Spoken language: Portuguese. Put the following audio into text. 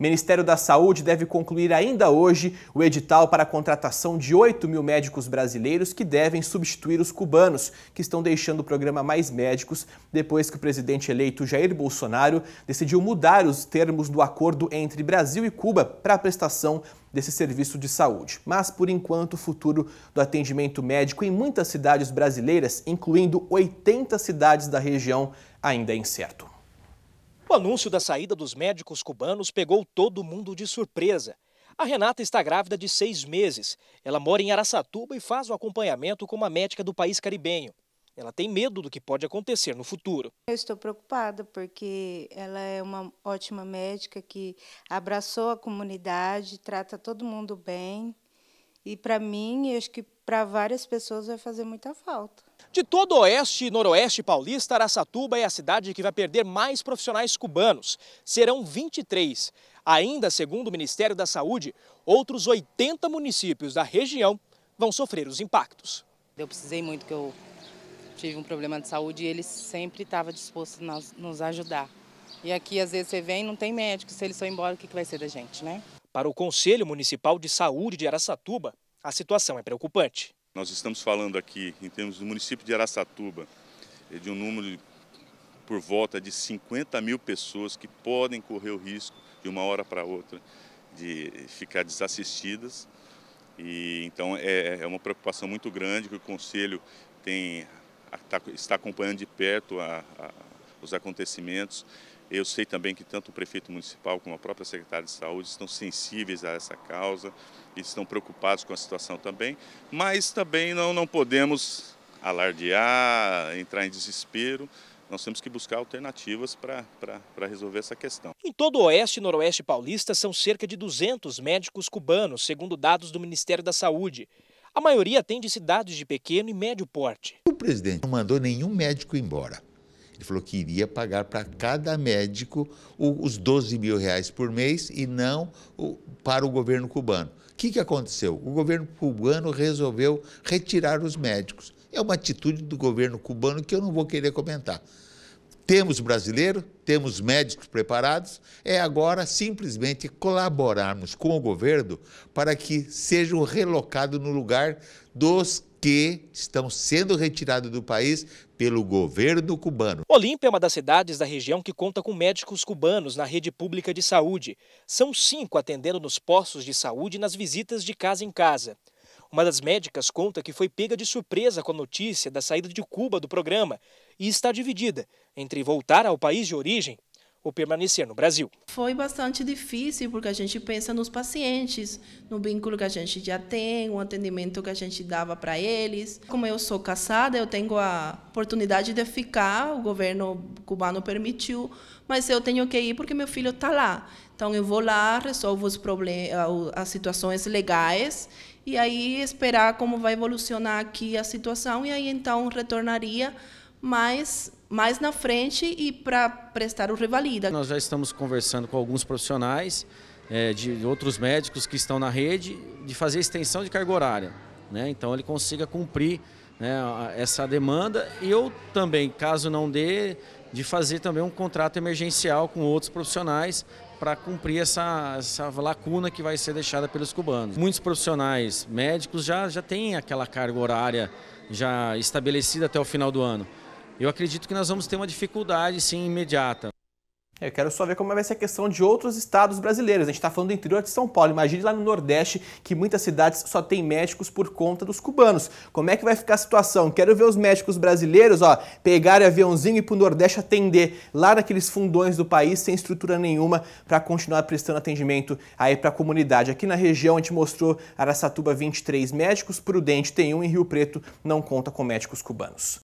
Ministério da Saúde deve concluir ainda hoje o edital para a contratação de 8 mil médicos brasileiros que devem substituir os cubanos, que estão deixando o programa Mais Médicos depois que o presidente eleito Jair Bolsonaro decidiu mudar os termos do acordo entre Brasil e Cuba para a prestação desse serviço de saúde. Mas, por enquanto, o futuro do atendimento médico em muitas cidades brasileiras, incluindo 80 cidades da região, ainda é incerto. O anúncio da saída dos médicos cubanos pegou todo mundo de surpresa. A Renata está grávida de seis meses. Ela mora em Araçatuba e faz o acompanhamento com uma médica do país caribenho. Ela tem medo do que pode acontecer no futuro. Eu estou preocupada porque ela é uma ótima médica que abraçou a comunidade, trata todo mundo bem. E para mim, acho que para várias pessoas vai fazer muita falta. De todo o oeste e noroeste paulista, Araçatuba é a cidade que vai perder mais profissionais cubanos. Serão 23. Ainda segundo o Ministério da Saúde, outros 80 municípios da região vão sofrer os impactos. Eu precisei muito que eu tive um problema de saúde e ele sempre estava disposto a nos ajudar. E aqui às vezes você vem e não tem médico, se eles for embora, o que vai ser da gente, né? Para o Conselho Municipal de Saúde de Araçatuba, a situação é preocupante. Nós estamos falando aqui, em termos do município de Araçatuba, é de um número de, por volta de 50 mil pessoas que podem correr o risco, de uma hora para outra, de ficar desassistidas. E, então é, é uma preocupação muito grande que o Conselho tem, tá, está acompanhando de perto a, a, os acontecimentos. Eu sei também que tanto o prefeito municipal como a própria secretária de saúde estão sensíveis a essa causa, e estão preocupados com a situação também, mas também não, não podemos alardear, entrar em desespero. Nós temos que buscar alternativas para resolver essa questão. Em todo o Oeste e Noroeste paulista são cerca de 200 médicos cubanos, segundo dados do Ministério da Saúde. A maioria atende cidades de pequeno e médio porte. O presidente não mandou nenhum médico embora. Ele falou que iria pagar para cada médico os 12 mil reais por mês e não para o governo cubano. O que, que aconteceu? O governo cubano resolveu retirar os médicos. É uma atitude do governo cubano que eu não vou querer comentar. Temos brasileiro, temos médicos preparados, é agora simplesmente colaborarmos com o governo para que sejam relocados no lugar dos que estão sendo retirados do país pelo governo cubano. Olímpia é uma das cidades da região que conta com médicos cubanos na rede pública de saúde. São cinco atendendo nos postos de saúde e nas visitas de casa em casa. Uma das médicas conta que foi pega de surpresa com a notícia da saída de Cuba do programa e está dividida entre voltar ao país de origem ou permanecer no Brasil. Foi bastante difícil porque a gente pensa nos pacientes, no vínculo que a gente já tem, o atendimento que a gente dava para eles. Como eu sou casada, eu tenho a oportunidade de ficar, o governo cubano permitiu, mas eu tenho que ir porque meu filho está lá. Então eu vou lá, resolvo os problemas, as situações legais e aí esperar como vai evolucionar aqui a situação e aí então retornaria, mas mais na frente e para prestar o Revalida. Nós já estamos conversando com alguns profissionais, é, de outros médicos que estão na rede, de fazer extensão de carga horária. Né? Então ele consiga cumprir né, essa demanda e eu também, caso não dê, de fazer também um contrato emergencial com outros profissionais para cumprir essa, essa lacuna que vai ser deixada pelos cubanos. Muitos profissionais médicos já, já têm aquela carga horária já estabelecida até o final do ano eu acredito que nós vamos ter uma dificuldade, sim, imediata. É, eu quero só ver como é vai ser a questão de outros estados brasileiros. A gente está falando do interior de São Paulo. Imagine lá no Nordeste que muitas cidades só tem médicos por conta dos cubanos. Como é que vai ficar a situação? Quero ver os médicos brasileiros ó, pegarem aviãozinho e ir para o Nordeste atender lá naqueles fundões do país sem estrutura nenhuma para continuar prestando atendimento aí para a comunidade. Aqui na região a gente mostrou Araçatuba 23 médicos, Prudente tem um, em Rio Preto não conta com médicos cubanos.